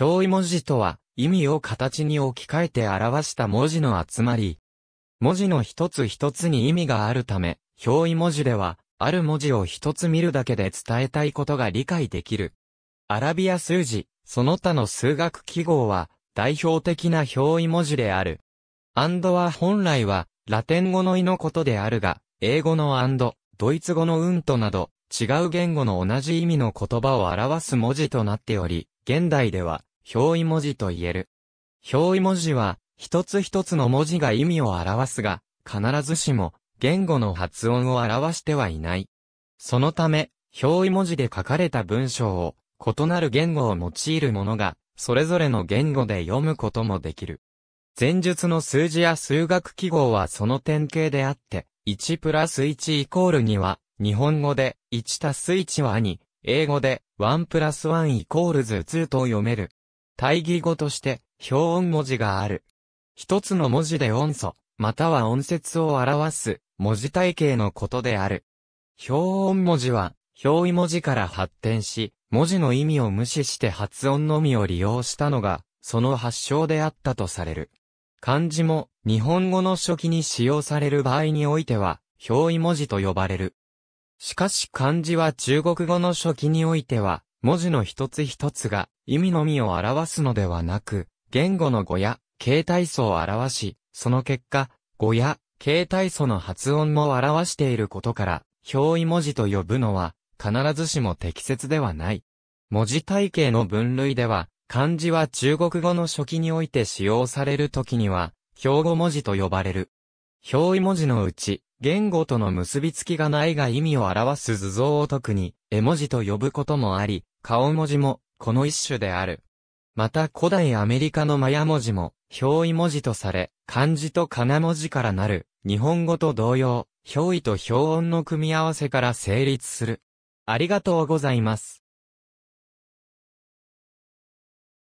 表意文字とは、意味を形に置き換えて表した文字の集まり。文字の一つ一つに意味があるため、表意文字では、ある文字を一つ見るだけで伝えたいことが理解できる。アラビア数字、その他の数学記号は、代表的な表意文字である。アンドは本来は、ラテン語の意のことであるが、英語のアンド、ドイツ語のうんとなど、違う言語の同じ意味の言葉を表す文字となっており、現代では、表意文字と言える。表意文字は、一つ一つの文字が意味を表すが、必ずしも、言語の発音を表してはいない。そのため、表意文字で書かれた文章を、異なる言語を用いるものが、それぞれの言語で読むこともできる。前述の数字や数学記号はその典型であって、1プラス1イコール2は、日本語で1たす1は2、英語で1プラス1イコールズ2と読める。対義語として、表音文字がある。一つの文字で音素、または音節を表す、文字体系のことである。表音文字は、表意文字から発展し、文字の意味を無視して発音のみを利用したのが、その発祥であったとされる。漢字も、日本語の初期に使用される場合においては、表意文字と呼ばれる。しかし漢字は中国語の初期においては、文字の一つ一つが意味のみを表すのではなく、言語の語や形態素を表し、その結果、語や形態素の発音も表していることから、表意文字と呼ぶのは必ずしも適切ではない。文字体系の分類では、漢字は中国語の初期において使用されるときには、標語文字と呼ばれる。表意文字のうち、言語との結びつきがないが意味を表す図像を特に、絵文字と呼ぶこともあり、顔文字も、この一種である。また古代アメリカのマヤ文字も、表意文字とされ、漢字と金文字からなる、日本語と同様、表意と表音の組み合わせから成立する。ありがとうございます。